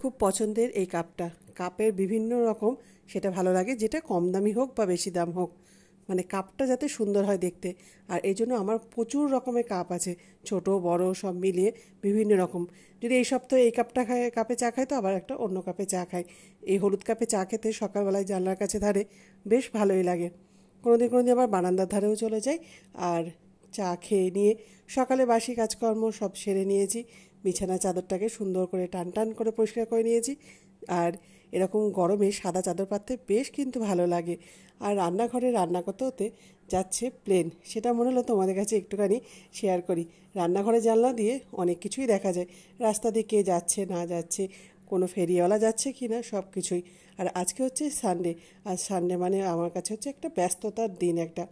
খুব পছন্দের এই কাপটা কাপের বিভিন্ন রকম সেটা ভালো লাগে যেটা কম দামি হোক বা বেশি দাম হোক মানে কাপটা যাতে সুন্দর হয় দেখতে আর এই জন্য আমার প্রচুর রকমের কাপ আছে ছোট বড় সব মিলিয়ে বিভিন্ন রকম যদি এই সপ্তাহে এই কাপটা খায় কাপে চা খায় তো আবার একটা অন্য কাপে চা খায় এই হলুদ কাপে চা খেতে সকালবেলায় জানলার কাছে ধারে বেশ ভালোই লাগে কোনোদিন কোনোদিন কোনো দিন আবার বারান্দার ধারেও চলে যায় আর চা খেয়ে নিয়ে সকালে বাসি কাজকর্ম সব সেরে নিয়েছি বিছানা চাদরটাকে সুন্দর করে টান টান করে পরিষ্কার করে নিয়েছি আর এরকম গরমে সাদা চাদর পাততে বেশ কিন্তু ভালো লাগে আর রান্নাঘরে রান্না করতে হতে যাচ্ছে প্লেন সেটা মনে হলো তোমাদের কাছে একটুখানি শেয়ার করি রান্নাঘরে জানলা দিয়ে অনেক কিছুই দেখা যায় রাস্তা দিয়ে কে যাচ্ছে না যাচ্ছে কোনো ফেরিওয়ালা যাচ্ছে কি না সব কিছুই আর আজকে হচ্ছে সানডে আর সানডে মানে আমার কাছে হচ্ছে একটা ব্যস্ততার দিন একটা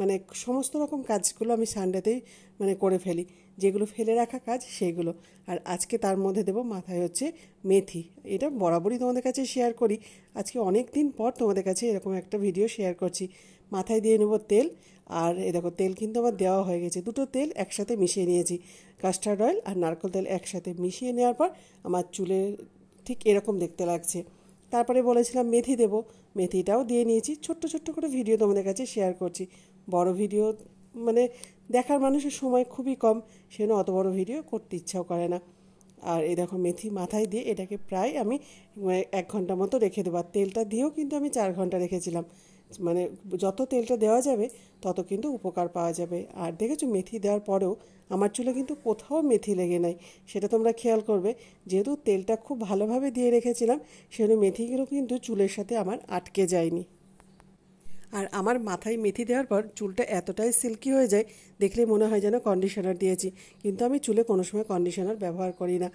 মানে সমস্ত রকম কাজগুলো আমি সানডেতেই মানে করে ফেলি যেগুলো ফেলে রাখা কাজ সেইগুলো আর আজকে তার মধ্যে দেব মাথায় হচ্ছে মেথি এটা বরাবরই তোমাদের কাছে শেয়ার করি আজকে অনেক দিন পর তোমাদের কাছে এরকম একটা ভিডিও শেয়ার করছি মাথায় দিয়ে নেব তেল আর এ দেখো তেল কিন্তু আমার দেওয়া হয়ে গেছে দুটো তেল একসাথে মিশিয়ে নিয়েছি কাস্টার্ড অয়েল আর নারকেল তেল একসাথে মিশিয়ে নেওয়ার পর আমার চুলের ঠিক এরকম দেখতে লাগছে তারপরে বলেছিলাম মেথি দেব মেথিটাও দিয়ে নিয়েছি ছোট্ট ছোট্ট করে ভিডিও তোমাদের কাছে শেয়ার করছি বড় ভিডিও মানে দেখার মানুষের সময় খুবই কম সেজন্য অত বড় ভিডিও করতে ইচ্ছাও করে না আর এই দেখো মেথি মাথায় দিয়ে এটাকে প্রায় আমি মানে এক ঘন্টা মতো রেখে দেবো আর তেলটা দিয়েও কিন্তু আমি চার ঘন্টা রেখেছিলাম মানে যত তেলটা দেওয়া যাবে তত কিন্তু উপকার পাওয়া যাবে আর দেখেছো মেথি দেওয়ার পরেও আমার চুলে কিন্তু কোথাও মেথি লেগে নাই সেটা তোমরা খেয়াল করবে যেহেতু তেলটা খুব ভালোভাবে দিয়ে রেখেছিলাম সেহেতু মেথিগুলো কিন্তু চুলের সাথে আমার আটকে যায়নি আর আমার মাথায় মেথি দেওয়ার পর চুলটা এতটাই সিল্কি হয়ে যায় দেখলে মনে হয় যেন কন্ডিশনার দিয়েছি কিন্তু আমি চুলে কোনো সময় কন্ডিশনার ব্যবহার করি না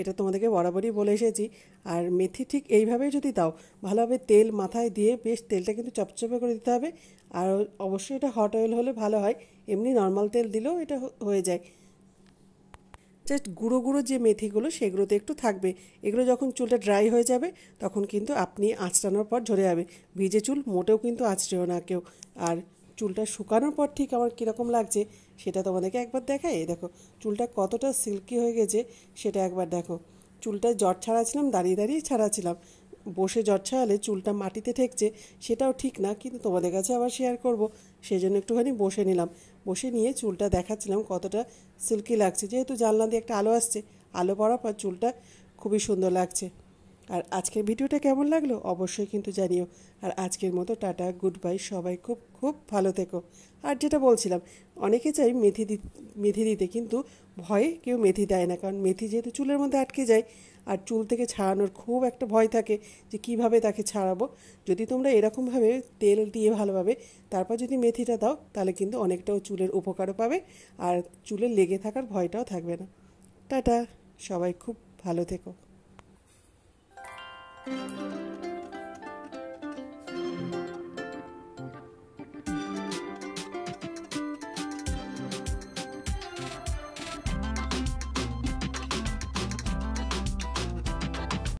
এটা তোমাদেরকে বরাবরই বলে এসেছি আর মেথি ঠিক এইভাবেই যদি দাও ভালোভাবে তেল মাথায় দিয়ে বেশ তেলটা কিন্তু চপচপে করে দিতে হবে আর অবশ্যই এটা হট অয়েল হলে ভালো হয় এমনি নর্মাল তেল দিলেও এটা হয়ে যায় জাস্ট গুঁড়ো গুঁড়ো যে মেথিগুলো সেগুলোতে একটু থাকবে এগুলো যখন চুলটা ড্রাই হয়ে যাবে তখন কিন্তু আপনি আঁচড়ানোর পর ঝরে যাবে ভিজে চুল মোটেও কিন্তু আঁচড়েও না কেউ আর চুলটা শুকানোর পর ঠিক আমার কীরকম লাগছে সেটা তোমাদেরকে একবার দেখাই দেখো চুলটা কতটা সিল্কি হয়ে গেছে সেটা একবার দেখো চুলটা জট ছাড়াছিলাম দাঁড়িয়ে দাঁড়িয়ে ছাড়াছিলাম বসে জটছাড়ালে চুলটা মাটিতে ঠেকছে সেটাও ঠিক না কিন্তু তোমাদের কাছে আবার শেয়ার করব সেই জন্য একটুখানি বসে নিলাম বসে নিয়ে চুলটা দেখাচ্ছিলাম কতটা সিল্কি লাগছে যেহেতু জানলা দিয়ে একটা আলো আসছে আলো পড়ার পর চুলটা খুবই সুন্দর লাগছে আর আজকের ভিডিওটা কেমন লাগলো অবশ্যই কিন্তু জানিও আর আজকের মতো টাটা গুড বাই সবাই খুব খুব ভালো থেকো আর যেটা বলছিলাম অনেকে চাই মেথি দি মেথি দিতে কিন্তু ভয়ে কেউ মেথি দেয় না কারণ মেথি যেহেতু চুলের মধ্যে আটকে যায় আর চুল থেকে ছাড়ানোর খুব একটা ভয় থাকে যে কিভাবে তাকে ছাড়াবো যদি তোমরা এরকমভাবে তেল দিয়ে ভালোভাবে তারপর যদি মেথিটা দাও তাহলে কিন্তু অনেকটাও চুলের উপকারও পাবে আর চুলে লেগে থাকার ভয়টাও থাকবে না টাটা সবাই খুব ভালো থেকো